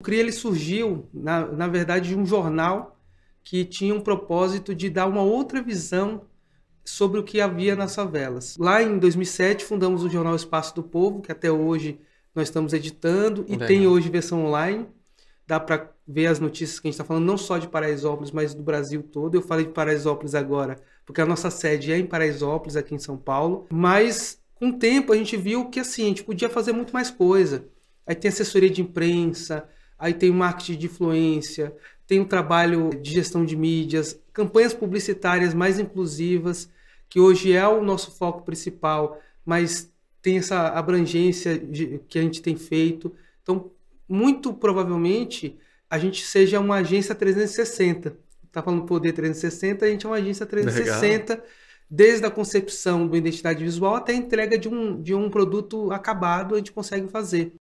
O CRI ele surgiu, na, na verdade, de um jornal que tinha um propósito de dar uma outra visão sobre o que havia nas favelas. Lá em 2007 fundamos o jornal Espaço do Povo, que até hoje nós estamos editando e Legal. tem hoje versão online. Dá para ver as notícias que a gente está falando, não só de Paraisópolis, mas do Brasil todo. Eu falei de Paraisópolis agora, porque a nossa sede é em Paraisópolis, aqui em São Paulo. Mas com o tempo a gente viu que assim, a gente podia fazer muito mais coisa. Aí tem assessoria de imprensa, aí tem o marketing de influência, tem o trabalho de gestão de mídias, campanhas publicitárias mais inclusivas, que hoje é o nosso foco principal, mas tem essa abrangência de, que a gente tem feito. Então, muito provavelmente, a gente seja uma agência 360. Está falando poder 360, a gente é uma agência 360, Legal. desde a concepção do identidade visual até a entrega de um, de um produto acabado, a gente consegue fazer.